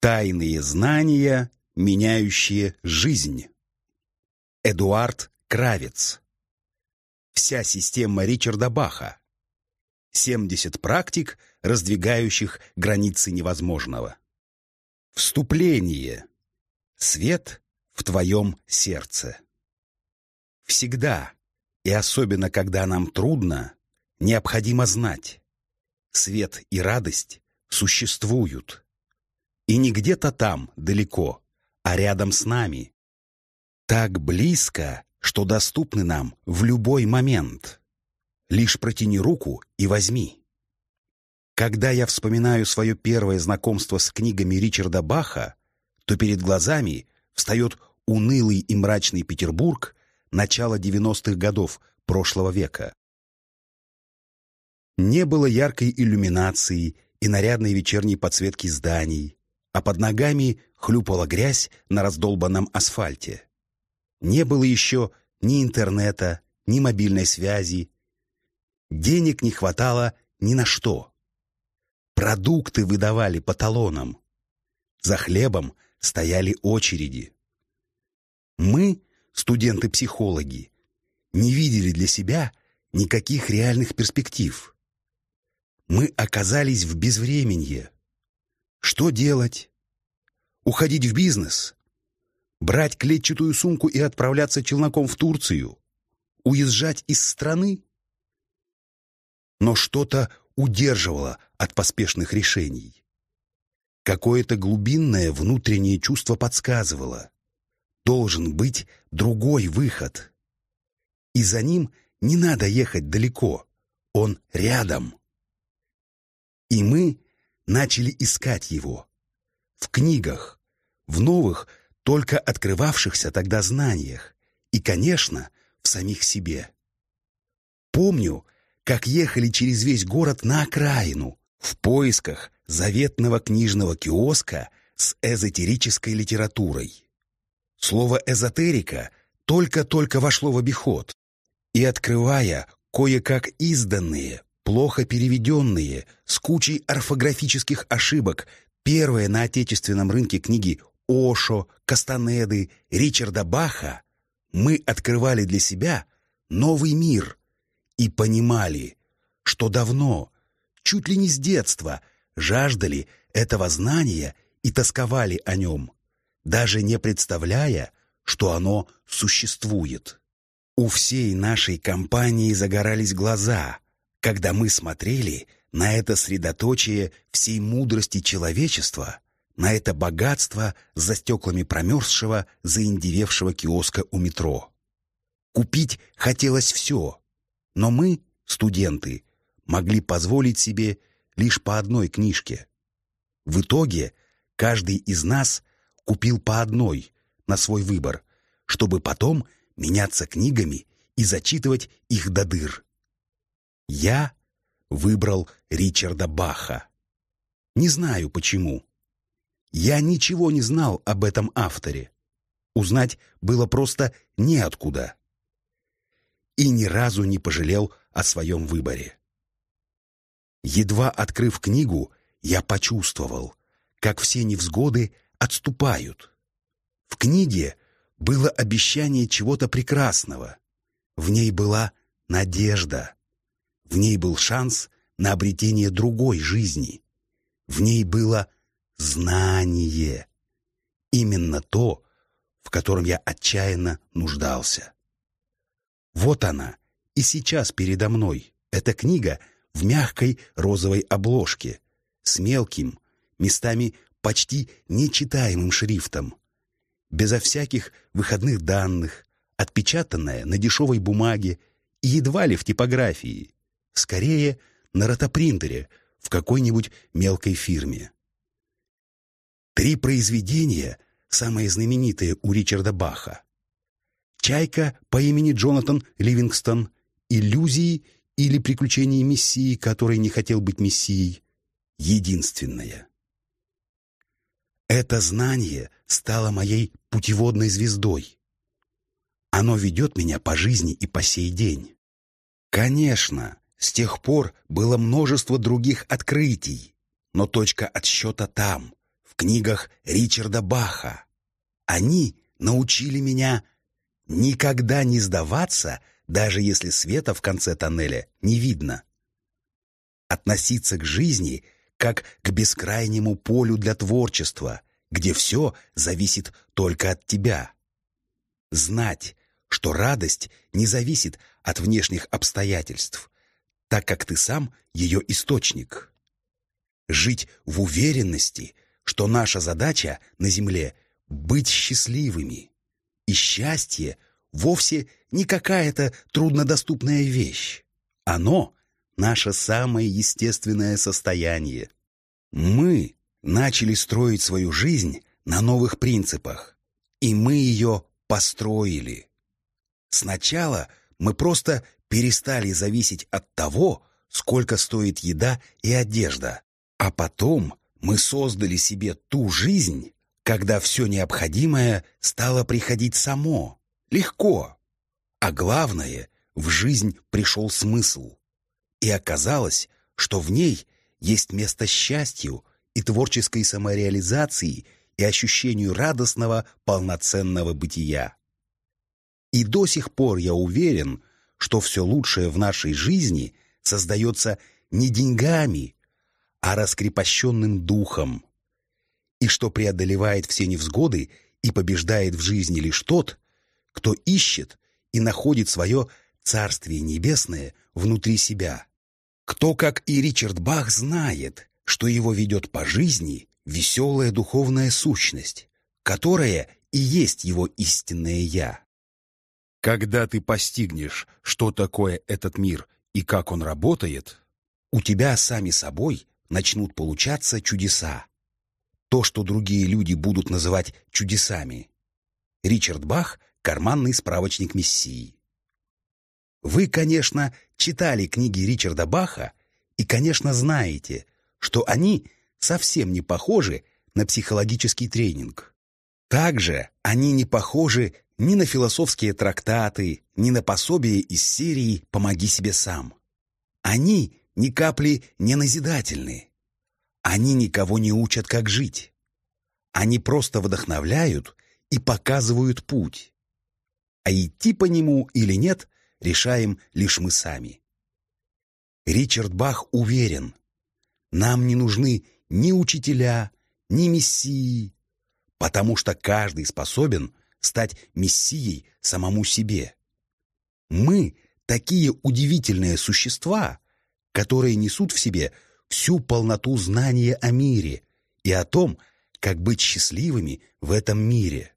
Тайные знания, меняющие жизнь. Эдуард Кравец. Вся система Ричарда Баха. 70 практик, раздвигающих границы невозможного. Вступление. Свет в твоем сердце. Всегда, и особенно когда нам трудно, необходимо знать. Свет и радость существуют и не где-то там, далеко, а рядом с нами. Так близко, что доступны нам в любой момент. Лишь протяни руку и возьми. Когда я вспоминаю свое первое знакомство с книгами Ричарда Баха, то перед глазами встает унылый и мрачный Петербург начала 90-х годов прошлого века. Не было яркой иллюминации и нарядной вечерней подсветки зданий, а под ногами хлюпала грязь на раздолбанном асфальте. Не было еще ни интернета, ни мобильной связи. Денег не хватало ни на что. Продукты выдавали по талонам. За хлебом стояли очереди. Мы, студенты-психологи, не видели для себя никаких реальных перспектив. Мы оказались в безвременье. Что делать? Уходить в бизнес? Брать клетчатую сумку и отправляться челноком в Турцию? Уезжать из страны? Но что-то удерживало от поспешных решений. Какое-то глубинное внутреннее чувство подсказывало. Должен быть другой выход. И за ним не надо ехать далеко. Он рядом. И мы начали искать его. В книгах, в новых, только открывавшихся тогда знаниях и, конечно, в самих себе. Помню, как ехали через весь город на окраину в поисках заветного книжного киоска с эзотерической литературой. Слово «эзотерика» только-только вошло в обиход, и, открывая кое-как изданные, плохо переведенные, с кучей орфографических ошибок, первые на отечественном рынке книги Ошо, Кастанеды, Ричарда Баха, мы открывали для себя новый мир и понимали, что давно, чуть ли не с детства, жаждали этого знания и тосковали о нем, даже не представляя, что оно существует. У всей нашей компании загорались глаза – когда мы смотрели на это средоточие всей мудрости человечества, на это богатство за стеклами промерзшего, заиндевевшего киоска у метро. Купить хотелось все, но мы, студенты, могли позволить себе лишь по одной книжке. В итоге каждый из нас купил по одной на свой выбор, чтобы потом меняться книгами и зачитывать их до дыр. Я выбрал Ричарда Баха. Не знаю почему. Я ничего не знал об этом авторе. Узнать было просто неоткуда. И ни разу не пожалел о своем выборе. Едва открыв книгу, я почувствовал, как все невзгоды отступают. В книге было обещание чего-то прекрасного. В ней была надежда. В ней был шанс на обретение другой жизни. В ней было знание. Именно то, в котором я отчаянно нуждался. Вот она, и сейчас передо мной. Эта книга в мягкой розовой обложке, с мелким, местами почти нечитаемым шрифтом. Безо всяких выходных данных, отпечатанная на дешевой бумаге и едва ли в типографии. Скорее, на ротопринтере в какой-нибудь мелкой фирме. Три произведения, самые знаменитые у Ричарда Баха. «Чайка» по имени Джонатан Ливингстон, «Иллюзии» или «Приключения мессии, который не хотел быть мессией», единственное. Это знание стало моей путеводной звездой. Оно ведет меня по жизни и по сей день. Конечно, с тех пор было множество других открытий, но точка отсчета там, в книгах Ричарда Баха. Они научили меня никогда не сдаваться, даже если света в конце тоннеля не видно. Относиться к жизни как к бескрайнему полю для творчества, где все зависит только от тебя. Знать, что радость не зависит от внешних обстоятельств, так как ты сам ее источник. Жить в уверенности, что наша задача на Земле — быть счастливыми. И счастье вовсе не какая-то труднодоступная вещь. Оно — наше самое естественное состояние. Мы начали строить свою жизнь на новых принципах, и мы ее построили. Сначала мы просто перестали зависеть от того, сколько стоит еда и одежда. А потом мы создали себе ту жизнь, когда все необходимое стало приходить само, легко. А главное, в жизнь пришел смысл. И оказалось, что в ней есть место счастью и творческой самореализации и ощущению радостного полноценного бытия. И до сих пор я уверен – что все лучшее в нашей жизни создается не деньгами, а раскрепощенным духом, и что преодолевает все невзгоды и побеждает в жизни лишь тот, кто ищет и находит свое Царствие Небесное внутри себя. Кто, как и Ричард Бах, знает, что его ведет по жизни веселая духовная сущность, которая и есть его истинное «я». Когда ты постигнешь, что такое этот мир и как он работает, у тебя сами собой начнут получаться чудеса. То, что другие люди будут называть чудесами. Ричард Бах «Карманный справочник Мессии». Вы, конечно, читали книги Ричарда Баха и, конечно, знаете, что они совсем не похожи на психологический тренинг. Также они не похожи ни на философские трактаты, ни на пособие из серии «Помоги себе сам». Они ни капли не назидательны. Они никого не учат, как жить. Они просто вдохновляют и показывают путь. А идти по нему или нет, решаем лишь мы сами. Ричард Бах уверен, нам не нужны ни учителя, ни мессии, потому что каждый способен – стать мессией самому себе. Мы — такие удивительные существа, которые несут в себе всю полноту знания о мире и о том, как быть счастливыми в этом мире.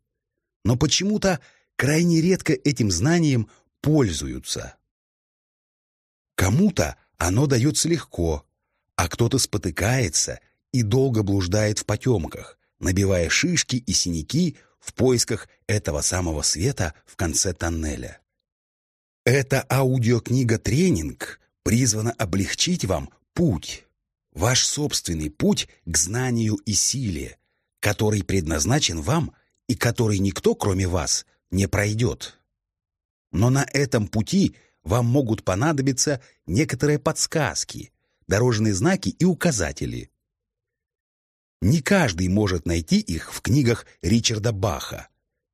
Но почему-то крайне редко этим знанием пользуются. Кому-то оно дается легко, а кто-то спотыкается и долго блуждает в потемках, набивая шишки и синяки в поисках этого самого света в конце тоннеля. Эта аудиокнига-тренинг призвана облегчить вам путь, ваш собственный путь к знанию и силе, который предназначен вам и который никто, кроме вас, не пройдет. Но на этом пути вам могут понадобиться некоторые подсказки, дорожные знаки и указатели – не каждый может найти их в книгах Ричарда Баха.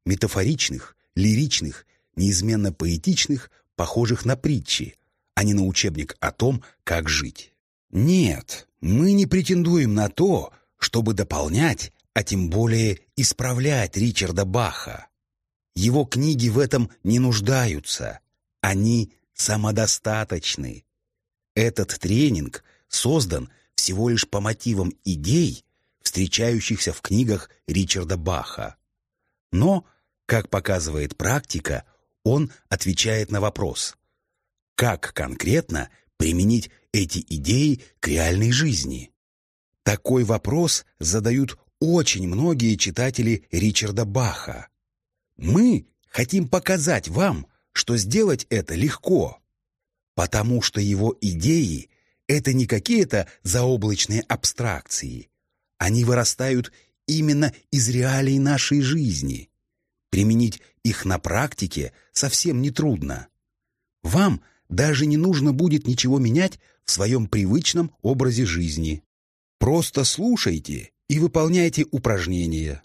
Метафоричных, лиричных, неизменно поэтичных, похожих на притчи, а не на учебник о том, как жить. Нет, мы не претендуем на то, чтобы дополнять, а тем более исправлять Ричарда Баха. Его книги в этом не нуждаются. Они самодостаточны. Этот тренинг создан всего лишь по мотивам идей, встречающихся в книгах Ричарда Баха. Но, как показывает практика, он отвечает на вопрос, как конкретно применить эти идеи к реальной жизни. Такой вопрос задают очень многие читатели Ричарда Баха. Мы хотим показать вам, что сделать это легко, потому что его идеи — это не какие-то заоблачные абстракции — они вырастают именно из реалий нашей жизни. Применить их на практике совсем нетрудно. Вам даже не нужно будет ничего менять в своем привычном образе жизни. Просто слушайте и выполняйте упражнения.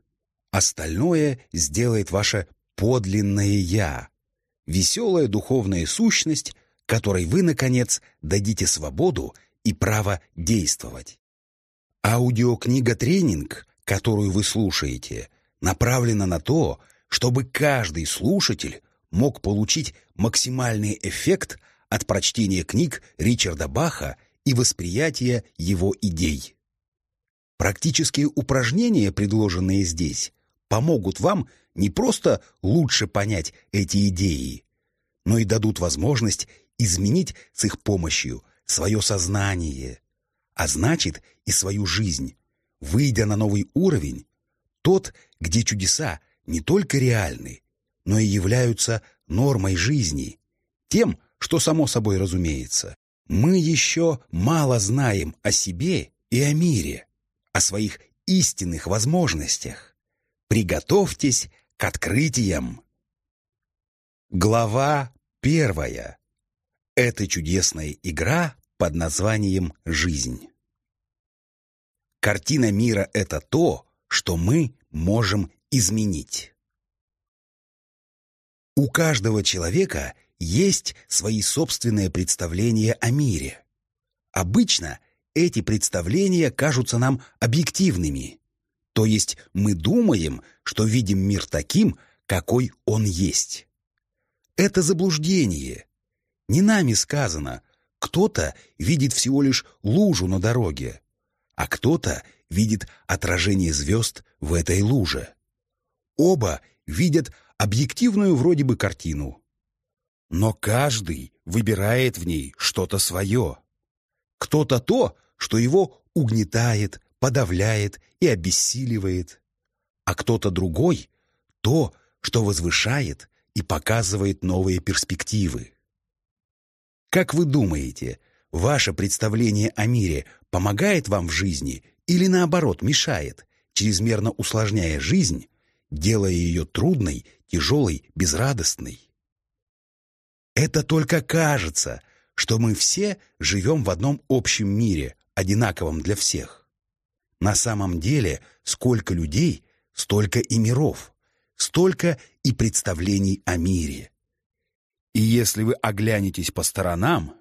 Остальное сделает ваше подлинное «я», веселая духовная сущность, которой вы, наконец, дадите свободу и право действовать. Аудиокнига-тренинг, которую вы слушаете, направлена на то, чтобы каждый слушатель мог получить максимальный эффект от прочтения книг Ричарда Баха и восприятия его идей. Практические упражнения, предложенные здесь, помогут вам не просто лучше понять эти идеи, но и дадут возможность изменить с их помощью свое сознание, а значит и свою жизнь, выйдя на новый уровень, тот, где чудеса не только реальны, но и являются нормой жизни, тем, что само собой разумеется. Мы еще мало знаем о себе и о мире, о своих истинных возможностях. Приготовьтесь к открытиям. Глава первая. Эта чудесная игра под названием «Жизнь». Картина мира — это то, что мы можем изменить. У каждого человека есть свои собственные представления о мире. Обычно эти представления кажутся нам объективными, то есть мы думаем, что видим мир таким, какой он есть. Это заблуждение. Не нами сказано, кто-то видит всего лишь лужу на дороге, а кто-то видит отражение звезд в этой луже. Оба видят объективную вроде бы картину. Но каждый выбирает в ней что-то свое. Кто-то то, что его угнетает, подавляет и обессиливает, а кто-то другой — то, что возвышает и показывает новые перспективы. Как вы думаете, ваше представление о мире помогает вам в жизни или наоборот мешает, чрезмерно усложняя жизнь, делая ее трудной, тяжелой, безрадостной? Это только кажется, что мы все живем в одном общем мире, одинаковом для всех. На самом деле, сколько людей, столько и миров, столько и представлений о мире. И если вы оглянетесь по сторонам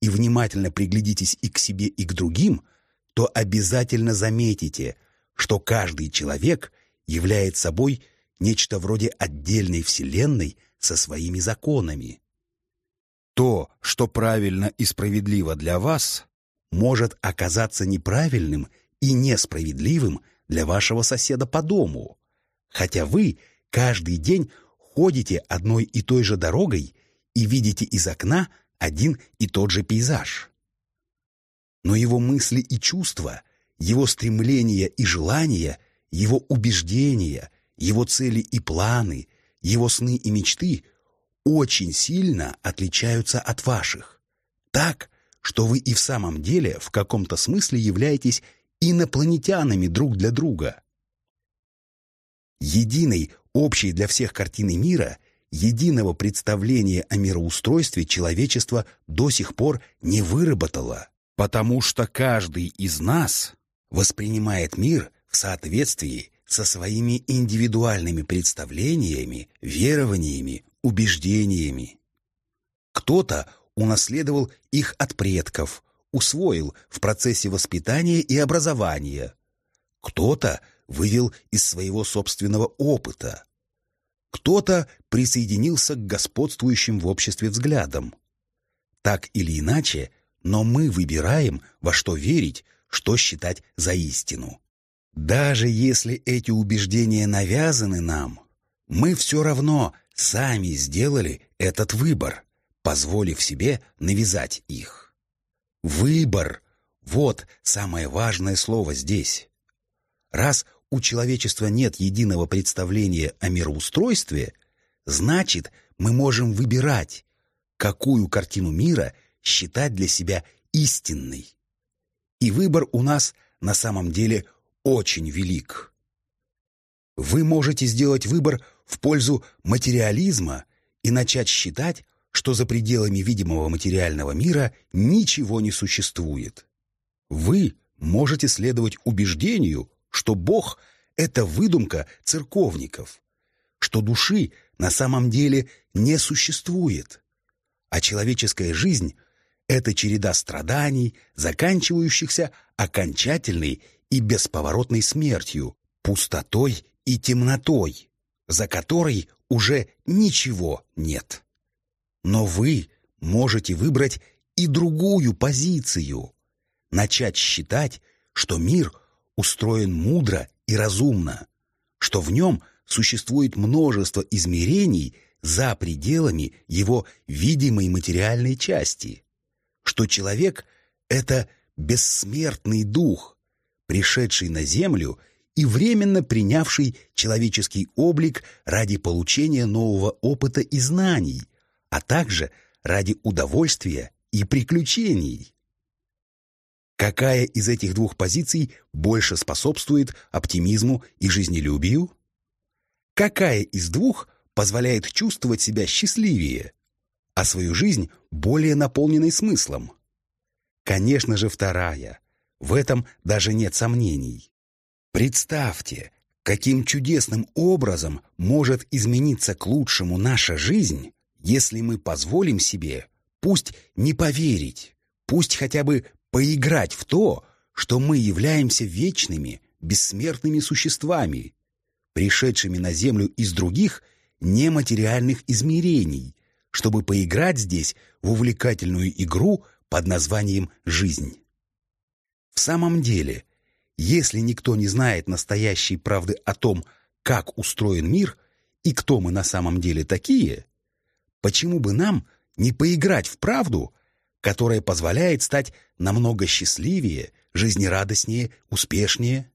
и внимательно приглядитесь и к себе, и к другим, то обязательно заметите, что каждый человек является собой нечто вроде отдельной вселенной со своими законами. То, что правильно и справедливо для вас, может оказаться неправильным и несправедливым для вашего соседа по дому, хотя вы каждый день ходите одной и той же дорогой и видите из окна один и тот же пейзаж. Но его мысли и чувства, его стремления и желания, его убеждения, его цели и планы, его сны и мечты очень сильно отличаются от ваших. Так, что вы и в самом деле в каком-то смысле являетесь инопланетянами друг для друга. Единой, общей для всех картины мира – единого представления о мироустройстве человечество до сих пор не выработало, потому что каждый из нас воспринимает мир в соответствии со своими индивидуальными представлениями, верованиями, убеждениями. Кто-то унаследовал их от предков, усвоил в процессе воспитания и образования. Кто-то вывел из своего собственного опыта. Кто-то присоединился к господствующим в обществе взглядам. Так или иначе, но мы выбираем, во что верить, что считать за истину. Даже если эти убеждения навязаны нам, мы все равно сами сделали этот выбор, позволив себе навязать их. Выбор — вот самое важное слово здесь. Раз у человечества нет единого представления о мироустройстве, значит, мы можем выбирать, какую картину мира считать для себя истинной. И выбор у нас на самом деле очень велик. Вы можете сделать выбор в пользу материализма и начать считать, что за пределами видимого материального мира ничего не существует. Вы можете следовать убеждению, что Бог — это выдумка церковников, что души на самом деле не существует, а человеческая жизнь — это череда страданий, заканчивающихся окончательной и бесповоротной смертью, пустотой и темнотой, за которой уже ничего нет. Но вы можете выбрать и другую позицию — начать считать, что мир — устроен мудро и разумно, что в нем существует множество измерений за пределами его видимой материальной части, что человек — это бессмертный дух, пришедший на землю и временно принявший человеческий облик ради получения нового опыта и знаний, а также ради удовольствия и приключений. Какая из этих двух позиций больше способствует оптимизму и жизнелюбию? Какая из двух позволяет чувствовать себя счастливее, а свою жизнь более наполненной смыслом? Конечно же, вторая. В этом даже нет сомнений. Представьте, каким чудесным образом может измениться к лучшему наша жизнь, если мы позволим себе, пусть не поверить, пусть хотя бы поиграть в то, что мы являемся вечными, бессмертными существами, пришедшими на Землю из других нематериальных измерений, чтобы поиграть здесь в увлекательную игру под названием «Жизнь». В самом деле, если никто не знает настоящей правды о том, как устроен мир и кто мы на самом деле такие, почему бы нам не поиграть в правду – которая позволяет стать намного счастливее, жизнерадостнее, успешнее?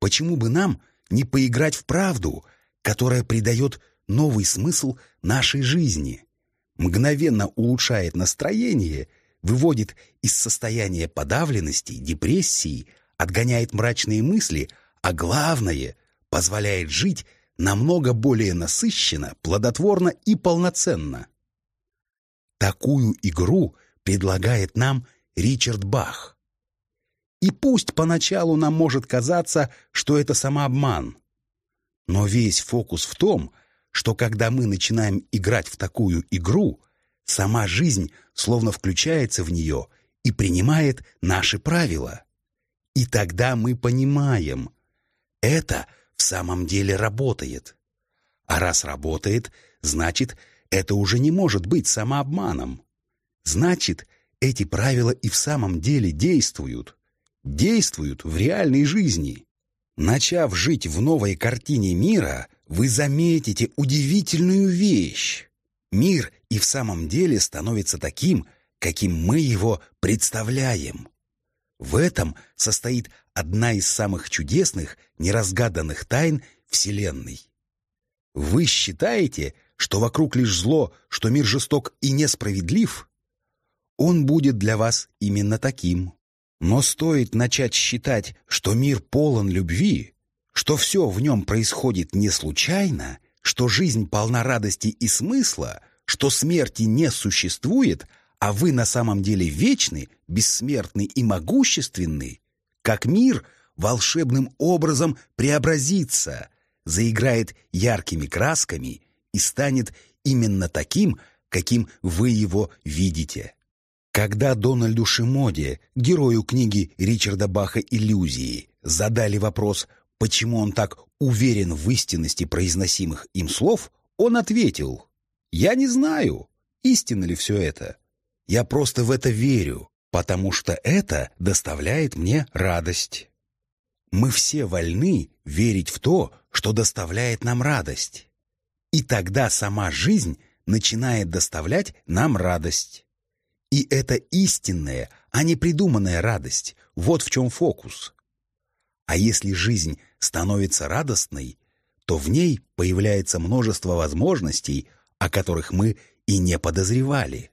Почему бы нам не поиграть в правду, которая придает новый смысл нашей жизни, мгновенно улучшает настроение, выводит из состояния подавленности, депрессии, отгоняет мрачные мысли, а главное, позволяет жить намного более насыщенно, плодотворно и полноценно. Такую игру предлагает нам Ричард Бах. И пусть поначалу нам может казаться, что это самообман, но весь фокус в том, что когда мы начинаем играть в такую игру, сама жизнь словно включается в нее и принимает наши правила. И тогда мы понимаем, это в самом деле работает. А раз работает, значит, это уже не может быть самообманом. Значит, эти правила и в самом деле действуют. Действуют в реальной жизни. Начав жить в новой картине мира, вы заметите удивительную вещь. Мир и в самом деле становится таким, каким мы его представляем. В этом состоит одна из самых чудесных, неразгаданных тайн Вселенной. Вы считаете, что вокруг лишь зло, что мир жесток и несправедлив? он будет для вас именно таким. Но стоит начать считать, что мир полон любви, что все в нем происходит не случайно, что жизнь полна радости и смысла, что смерти не существует, а вы на самом деле вечны, бессмертны и могущественны, как мир волшебным образом преобразится, заиграет яркими красками и станет именно таким, каким вы его видите. Когда Дональду Шимоди, герою книги Ричарда Баха «Иллюзии», задали вопрос, почему он так уверен в истинности произносимых им слов, он ответил «Я не знаю, истинно ли все это. Я просто в это верю, потому что это доставляет мне радость». Мы все вольны верить в то, что доставляет нам радость. И тогда сама жизнь начинает доставлять нам радость. И это истинная, а не придуманная радость. Вот в чем фокус. А если жизнь становится радостной, то в ней появляется множество возможностей, о которых мы и не подозревали.